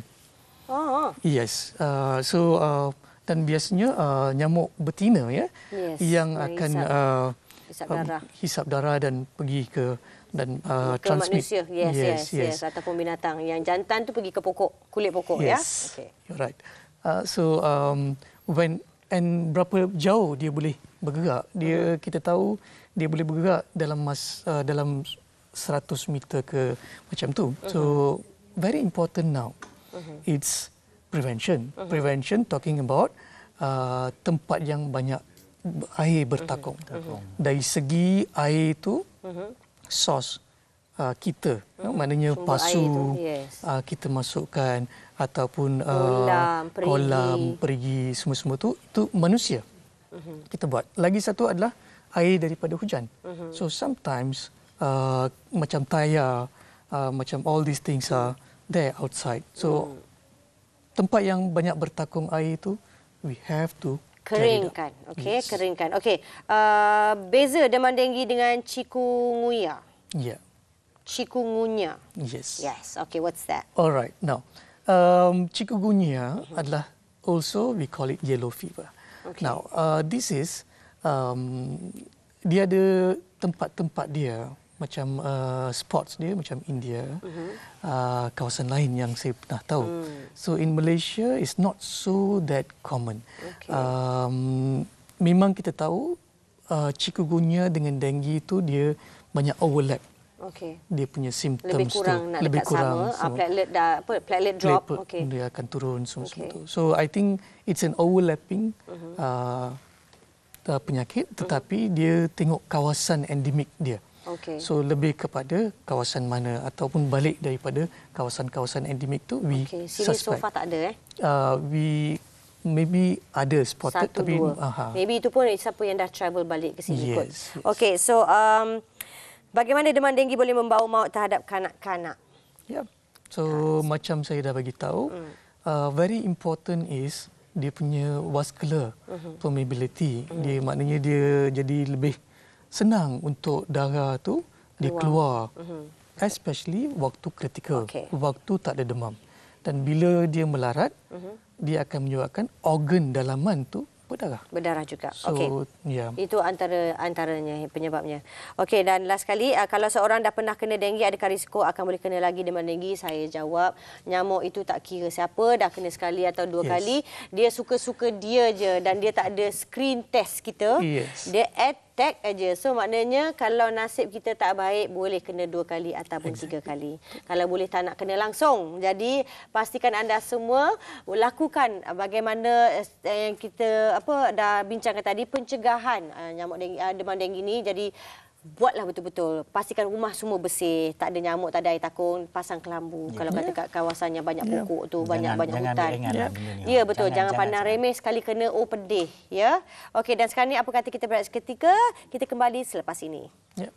oh yes uh, so uh, dan biasanya uh, nyamuk betina ya yes. yang akan uh, hisap um, darah. Uh, hisap darah dan pergi ke dan uh, ke transmit. manusia. Yes yes, yes, yes, yes. Ataupun binatang. Yang jantan tu pergi ke pokok, kulit pokok ya? yes. ya. Okay. You're right. Uh, so um, when and berapa jauh dia boleh bergerak? Dia uh-huh. kita tahu dia boleh bergerak dalam mas uh, dalam 100 meter ke macam tu. Hmm. So uh-huh. very important now. Uh-huh. It's prevention. Uh-huh. Prevention talking about uh, tempat yang banyak air bertakung. bertakung. Mhm, mhm. mhm. Dari segi air itu uh-huh. sos uh, kita, uh-huh. maknanya Sumber pasu yes. uh, kita masukkan ataupun uh, kolam, perigi. kolam, perigi, semua-semua tu itu manusia uh-huh. kita buat. Lagi satu adalah air daripada hujan. Uh-huh. So sometimes uh, macam tayar, uh, macam all these things are there outside. So uh-huh. tempat yang banyak bertakung air itu, we have to keringkan. Okey, yes. keringkan. Okey. Uh, beza demam denggi dengan chikungunya. Ya. Yeah. Chikungunya. Yes. Yes. Okey, what's that? Alright. Now, um chikungunya mm-hmm. adalah also we call it yellow fever. Okay. Now, uh, this is um dia ada tempat-tempat dia macam uh, sports dia macam India uh-huh. uh, kawasan lain yang saya pernah tahu hmm. so in Malaysia it's not so that common okay. um, memang kita tahu uh, chikungunya dengan dengue itu dia banyak overlap okay. dia punya simptom lebih kurang nak lebih kurang sama. Ah, semua. Uh, platelet dah apa platelet drop platelet okay. dia akan turun semua okay. tu so i think it's an overlapping uh-huh. uh, penyakit mm-hmm. tetapi uh-huh. dia tengok kawasan endemik dia Okay. So lebih kepada kawasan mana ataupun balik daripada kawasan-kawasan endemik tu we okay. Sini suspect. so far tak ada eh. Uh, we maybe ada spotted Satu, tapi dua. Aha. maybe itu pun siapa yang dah travel balik ke sini yes, kot. Yes. Okay, so um, bagaimana demam denggi boleh membawa maut terhadap kanak-kanak? Yeah. So ha. macam saya dah bagi tahu, hmm. uh, very important is dia punya vascular mhm. permeability. Hmm. Dia maknanya dia jadi lebih senang untuk darah tu dikeluar uh-huh. especially waktu kritikal okay. waktu tak ada demam dan bila dia melarat uh-huh. dia akan menyebabkan organ dalaman tu berdarah berdarah juga so, okey yeah. itu antara antaranya penyebabnya okey dan last sekali uh, kalau seorang dah pernah kena denggi adakah risiko akan boleh kena lagi demam denggi saya jawab nyamuk itu tak kira siapa dah kena sekali atau dua yes. kali dia suka-suka dia je dan dia tak ada screen test kita yes. dia at tag aja. So maknanya kalau nasib kita tak baik boleh kena dua kali ataupun exactly. tiga kali. Kalau boleh tak nak kena langsung. Jadi pastikan anda semua lakukan bagaimana eh, yang kita apa dah bincangkan tadi pencegahan eh, nyamuk dengue, eh, demam dengue ini. Jadi buatlah betul-betul pastikan rumah semua bersih tak ada nyamuk tak ada air takung pasang kelambu yeah. kalau kata kat kawasan banyak ya. pokok yeah. tu banyak-banyak banyak hutan lah ya yeah. yeah, betul jangan, jangan, pandang jangan. remeh sekali kena oh pedih ya yeah? okey dan sekarang ni apa kata kita berada seketika kita kembali selepas ini ya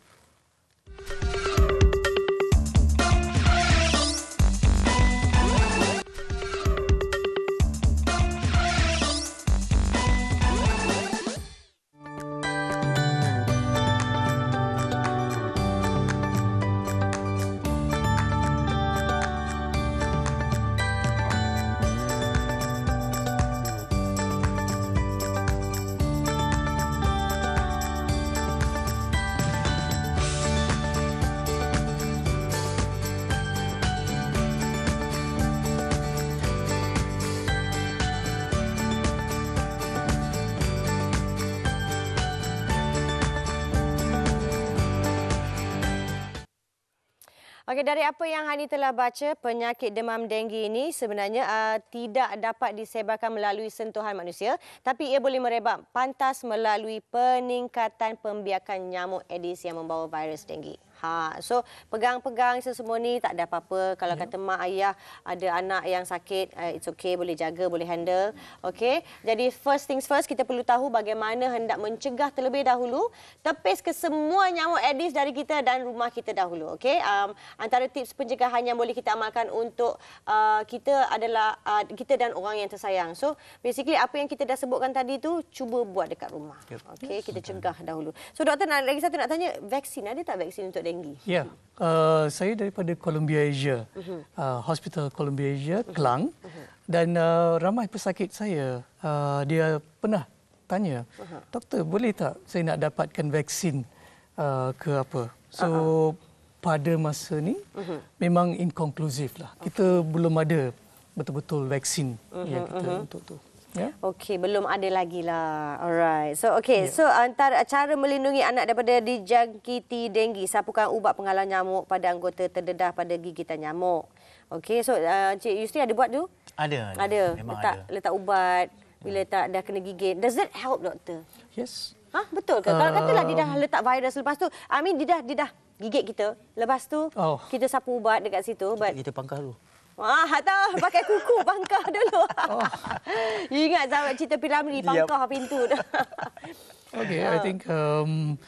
Okey, dari apa yang Hani telah baca, penyakit demam denggi ini sebenarnya uh, tidak dapat disebarkan melalui sentuhan manusia, tapi ia boleh merebak pantas melalui peningkatan pembiakan nyamuk Aedes yang membawa virus denggi. Ha, so pegang-pegang sesemua ni tak ada apa-apa. Kalau yeah. kata mak ayah ada anak yang sakit, uh, it's okay boleh jaga, boleh handle. Okay. Jadi first things first kita perlu tahu bagaimana hendak mencegah terlebih dahulu tepis ke semua nyamuk Aedes dari kita dan rumah kita dahulu. Okay. Um, antara tips pencegahan yang boleh kita amalkan untuk uh, kita adalah uh, kita dan orang yang tersayang. So basically apa yang kita dah sebutkan tadi tu cuba buat dekat rumah. Yep. Okay. Yes. Kita cegah dahulu. So doktor nak, lagi satu nak tanya vaksin ada tak vaksin untuk denggi. Ya, yeah. uh, saya daripada Columbia Asia, uh-huh. uh, Hospital Columbia Asia, uh-huh. Kelang. Uh-huh. Dan uh, ramai pesakit saya, uh, dia pernah tanya, uh-huh. Doktor, boleh tak saya nak dapatkan vaksin uh, ke apa? So, uh-huh. pada masa ni uh-huh. memang inconclusive. Lah. Okay. Kita belum ada betul-betul vaksin uh-huh. yang kita uh-huh. untuk tu. Yeah. Okey, belum ada lagi lah. Alright. So okey, yeah. so antara cara melindungi anak daripada dijangkiti denggi, sapukan ubat penghalang nyamuk pada anggota terdedah pada gigitan nyamuk. Okey, so uh, Encik uh, Yusri ada buat tu? Ada. Ada. ada. Letak ada. letak ubat hmm. bila tak dah kena gigit. Does it help doktor? Yes. Ha, betul ke? Uh, Kalau katalah dia dah um, letak virus lepas tu, I mean dia dah dia dah gigit kita. Lepas tu oh. kita sapu ubat dekat situ, but kita pangkas dulu. Wah, atau pakai kuku pangkah dulu. Oh. you ingat sahabat cerita Pilamri, pangkah yep. pintu tu. okay, I ah. think um,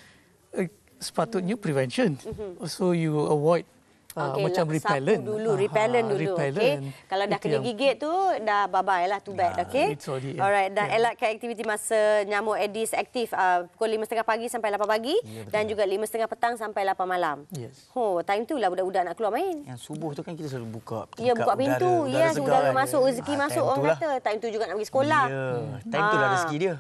uh, sepatutnya prevention. Mm-hmm. So you avoid Ah, okay, uh, macam repellent. Lah, sapu dulu, repellent dulu. Ah, repellent. Okay. Kalau dah kena gigit tu, dah bye-bye lah, too bad. Uh, okay. Already, Alright, dah yeah. elakkan aktiviti masa nyamuk edis aktif uh, pukul 5.30 pagi sampai 8 pagi yeah, ya, dan juga 5.30 petang sampai 8 malam. Yes. Oh, time tu lah budak-budak nak keluar main. Yang subuh tu kan kita selalu buka pintu. Ya, buka pintu. Udara, ya, udara, yes, udara masuk, rezeki ah, masuk orang lah. kata. Time tu juga nak pergi sekolah. yeah. hmm. time tu lah rezeki dia.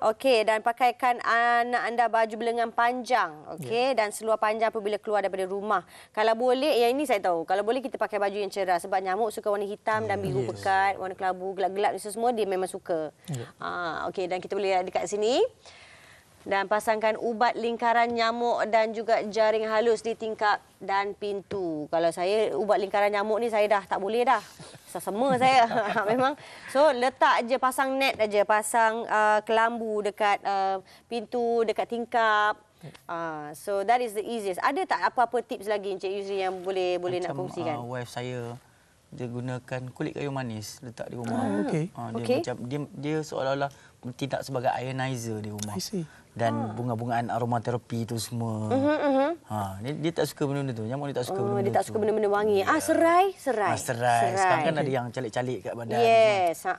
Okey dan pakaikan anak anda baju berlengan panjang okey yeah. dan seluar panjang apabila keluar daripada rumah. Kalau boleh yang ini saya tahu. Kalau boleh kita pakai baju yang cerah sebab nyamuk suka warna hitam dan biru hmm, yes. pekat, warna kelabu, gelap-gelap ni semua dia memang suka. yeah. Ya. uh, okey dan kita boleh lihat dekat sini dan pasangkan ubat lingkaran nyamuk dan juga jaring halus di tingkap dan pintu. Kalau saya ubat lingkaran nyamuk ni saya dah tak boleh dah. Sesama saya memang. So letak je pasang net aja, pasang uh, kelambu dekat uh, pintu, dekat tingkap. Uh, so that is the easiest. Ada tak apa-apa tips lagi Encik Yusri yang boleh Macam, boleh nak kongsikan? Uh, wife saya dia gunakan kulit kayu manis letak di rumah. Ah, ah, okay. dia okay. dia dia seolah-olah tidak sebagai ionizer di rumah dan ha. bunga-bungaan aromaterapi itu semua. Uh-huh, uh-huh. Ha, dia, dia tak suka benda-benda tu. Nyamuk dia tak suka oh, benda-benda. Dia tak suka tu. benda-benda wangi. Ah ya. serai, serai. Ah serai. serai. Sekarang kan ada yang calik-calik kat badan. Yes, ha.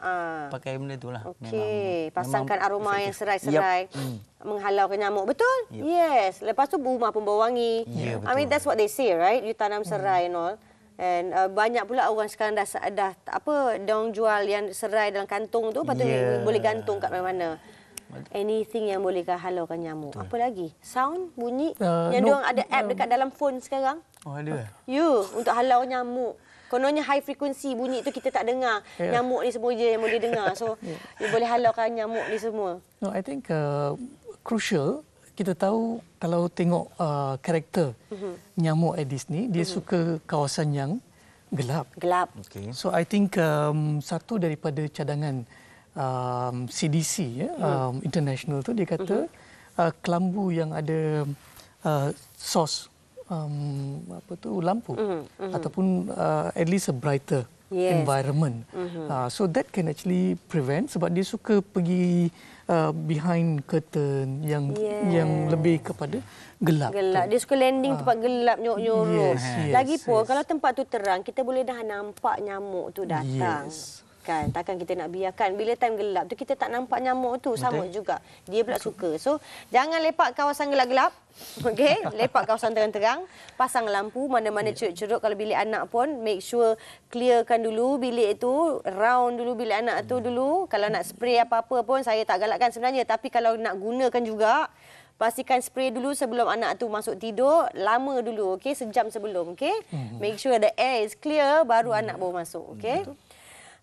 Pakai benda tu lah. Okey, pasangkan memang aroma yang serai-serai. Yep. Hmm. Menghalau ke nyamuk, betul? Yep. Yes. Lepas tu rumah pun bau wangi. Yeah, I mean that's what they say, right? You tanam hmm. serai hmm. and all. And uh, banyak pula orang sekarang dah dah apa, dong jual yang serai dalam kantung tu, patut yeah. boleh gantung kat mana-mana. Anything yang boleh kehalaukan nyamuk. Betul. Apa lagi? Sound, bunyi. Uh, yang no, ada app um. dekat dalam phone sekarang. Oh, ada. Eh? You ya, untuk halau nyamuk. Kononnya high frequency bunyi itu kita tak dengar. Yeah. Nyamuk ni semua je yang boleh dengar. So, you ya. boleh halaukan nyamuk ni semua. No, I think uh, crucial kita tahu kalau tengok uh, karakter mm-hmm. nyamuk at Disney, mm-hmm. dia mhm. suka kawasan yang gelap. Gelap. Okay. So, I think um, satu daripada cadangan um, CDC ya, hmm. um, international tu dia kata hmm. uh, kelambu yang ada uh, sos um, apa tu lampu uh-huh. Uh-huh. ataupun uh, at least a brighter yes. environment. Uh-huh. Uh, so that can actually prevent sebab dia suka pergi Uh, behind curtain yang yes. yang lebih kepada gelap. Gelap. Tu. Dia suka landing uh. tempat gelap nyok-nyoros. Yes. Yes. Lagipun yes. kalau tempat tu terang kita boleh dah nampak nyamuk tu datang. Yes kan takkan kita nak biarkan bila time gelap tu kita tak nampak nyamuk tu sama Betul. juga dia pula suka so jangan lepak kawasan gelap-gelap okey lepak kawasan terang-terang pasang lampu mana-mana curuk-curuk kalau bilik anak pun make sure clearkan dulu bilik itu round dulu bilik anak tu dulu kalau nak spray apa-apa pun saya tak galakkan sebenarnya tapi kalau nak gunakan juga Pastikan spray dulu sebelum anak tu masuk tidur. Lama dulu, okey? Sejam sebelum, okey? Hmm. Make sure the air is clear, baru hmm. anak boleh masuk, okey? Hmm,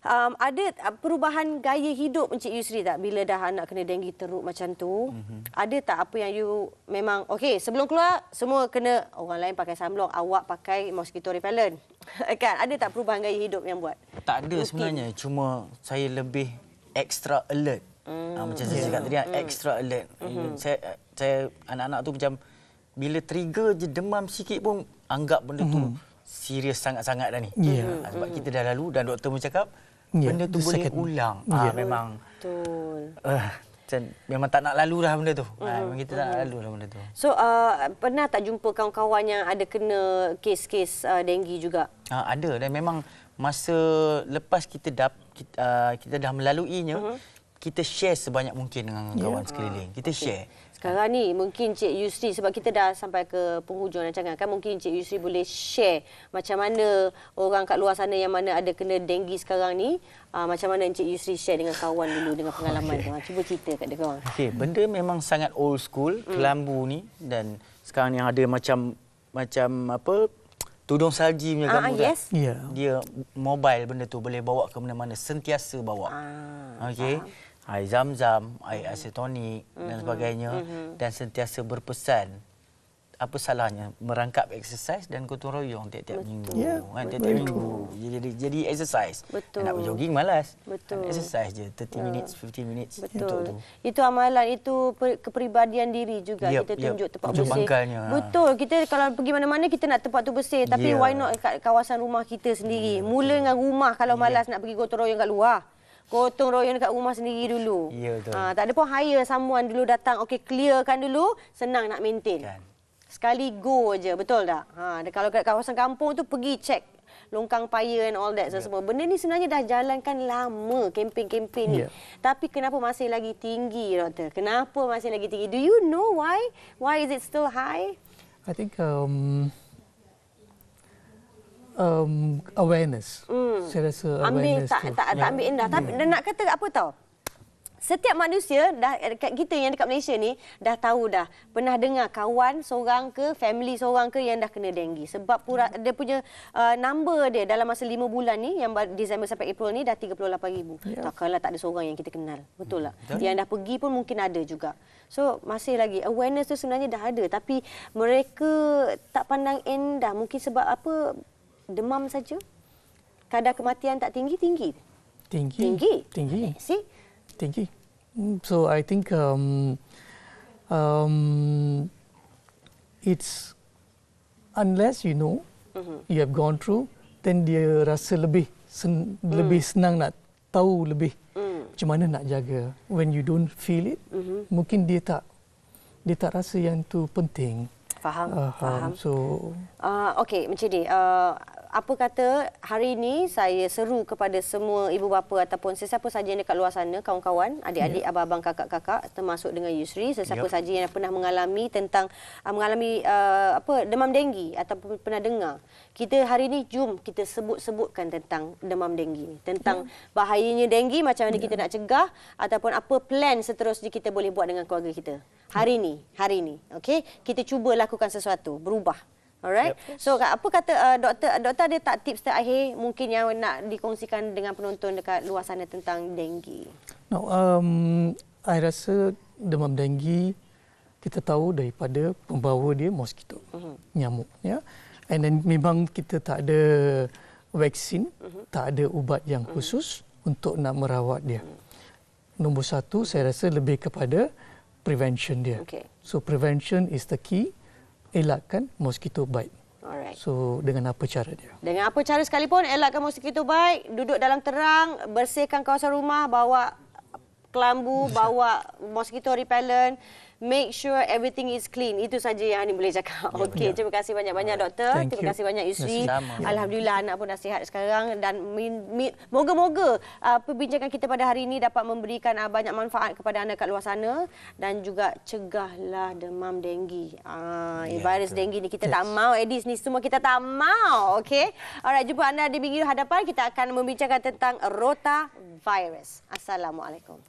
um, ada uh, perubahan gaya hidup Encik Yusri tak bila dah anak kena denggi teruk macam tu? Mm-hmm. Ada tak apa yang you memang okey sebelum keluar semua kena orang lain pakai sunblock, awak pakai mosquito repellent. kan? Ada tak perubahan gaya hidup yang buat? Tak ada Mungkin. sebenarnya, cuma saya lebih extra alert. Mm. Uh, macam saya cakap tadi, mm. extra alert. Mm-hmm. Saya saya anak-anak tu macam bila trigger je demam sikit pun anggap benda mm-hmm. tu hmm. serius sangat-sangat dah ni. Yeah. Ya. Sebab hmm. kita dah lalu dan doktor pun cakap yeah, benda tu boleh ulang. Yeah. Ah, memang betul. Uh, memang tak nak lalulah benda tu. Mm. memang kita tak mm. nak lalulah benda tu. So uh, pernah tak jumpa kawan-kawan yang ada kena kes-kes uh, ah, denggi juga? Ha, ada dan memang masa lepas kita dah kita, uh, kita dah melaluinya mm-hmm. kita share sebanyak mungkin dengan yeah. kawan ya. sekeliling. Kita okay. share. Sekarang ni mungkin Cik Yusri sebab kita dah sampai ke penghujung cakap kan mungkin Cik Yusri boleh share macam mana orang kat luar sana yang mana ada kena denggi sekarang ni uh, macam mana Cik Yusri share dengan kawan dulu dengan pengalaman okay. tu. Ah, cuba cerita kat dia orang. Okey, benda memang sangat old school hmm. kelambu ni dan sekarang yang ada macam macam apa tudung salji punya ah, gambar ah, kan? yes. kan? Ya. yeah. dia mobile benda tu boleh bawa ke mana-mana sentiasa bawa ah, okey ah air zam-zam, air mm. asetonik mm-hmm. dan hmm. sebagainya mm-hmm. dan sentiasa berpesan apa salahnya merangkap exercise dan gotong royong tiap-tiap minggu yeah. kan tiap-tiap minggu jadi jadi, jadi exercise Betul. nak jogging malas kan, Betul. And exercise je 30 yeah. minutes 15 minutes Betul. untuk tu itu amalan itu kepribadian diri juga yep, kita yep. tunjuk tempat tu bersih ha. Betul kita kalau pergi mana-mana kita nak tempat tu bersih tapi yeah. why not kat kawasan rumah kita sendiri yeah. Hmm, mula dengan rumah kalau ya. malas nak pergi gotong royong kat luar Kotong royong dekat rumah sendiri dulu. Ya betul. Ha, tak ada pun hire someone dulu datang okey clearkan dulu senang nak maintain. Kan. Sekali go aja betul tak? Ha kalau kat kawasan kampung tu pergi check longkang paya and all that yeah. semua. Benda ni sebenarnya dah jalankan lama kempen-kempen ni. Yeah. Tapi kenapa masih lagi tinggi doktor? Kenapa masih lagi tinggi? Do you know why? Why is it still high? I think um, um, awareness. Hmm. Saya rasa awareness ambil, tak, tu. Tak, tak, ya. ambil indah. Yeah. Tapi, hmm. nak kata apa tau? Setiap manusia dah dekat kita yang dekat Malaysia ni dah tahu dah pernah dengar kawan seorang ke family seorang ke yang dah kena denggi sebab pura, dia punya uh, number dia dalam masa lima bulan ni yang Disember sampai April ni dah 38000. Yeah. Takkanlah tak ada seorang yang kita kenal. Betul lah. Dan yang dah pergi pun mungkin ada juga. So masih lagi awareness tu sebenarnya dah ada tapi mereka tak pandang endah mungkin sebab apa demam saja. Kadar kematian tak tinggi tinggi. Tinggi. Tinggi. Tinggi. See? Tinggi. Mm, so I think um um it's unless you know mm-hmm. you have gone through then dia rasa lebih sen, mm. lebih senang nak tahu lebih mm. macam mana nak jaga when you don't feel it mm-hmm. mungkin dia tak dia tak rasa yang tu penting faham uh, faham so uh, okay macam ni uh, apa kata hari ini saya seru kepada semua ibu bapa ataupun sesiapa saja yang dekat luar sana, kawan-kawan, adik-adik, yeah. abang-abang, kakak-kakak termasuk dengan Yusri, sesiapa yep. Ya. saja yang pernah mengalami tentang uh, mengalami uh, apa demam denggi ataupun pernah dengar. Kita hari ini jom kita sebut-sebutkan tentang demam denggi ni, tentang yeah. bahayanya denggi, macam mana yeah. kita nak cegah ataupun apa plan seterusnya kita boleh buat dengan keluarga kita. Hari ya. ini, hari ini. Okey, kita cuba lakukan sesuatu, berubah. Alright. Yep. So apa kata uh, doktor doktor ada tak tips terakhir mungkin yang nak dikongsikan dengan penonton dekat luar sana tentang denggi? No, um I rasa demam denggi kita tahu daripada pembawa dia mosquito, mm-hmm. nyamuk ya. Yeah? And then memang kita tak ada vaksin, mm-hmm. tak ada ubat yang mm-hmm. khusus untuk nak merawat dia. Mm-hmm. Nombor satu saya rasa lebih kepada prevention dia. Okay. So prevention is the key elakkan mosquito bite. Alright. So dengan apa cara dia? Dengan apa cara sekalipun elakkan mosquito bite, duduk dalam terang, bersihkan kawasan rumah, bawa kelambu, bawa mosquito repellent make sure everything is clean. Itu saja yang Hani boleh cakap. Yeah, Okey, yeah. terima kasih banyak-banyak right. doktor. Thank terima kasih banyak Isri. Sama. Alhamdulillah yeah. anak pun dah sihat sekarang dan moga-moga uh, perbincangan kita pada hari ini dapat memberikan uh, banyak manfaat kepada anda kat luar sana dan juga cegahlah demam denggi. Ah, yeah, virus denggi ni kita yes. tak mau Edis ni semua kita tak mau. Okay, Alright, jumpa anda di minggu hadapan kita akan membincangkan tentang rotavirus. Assalamualaikum.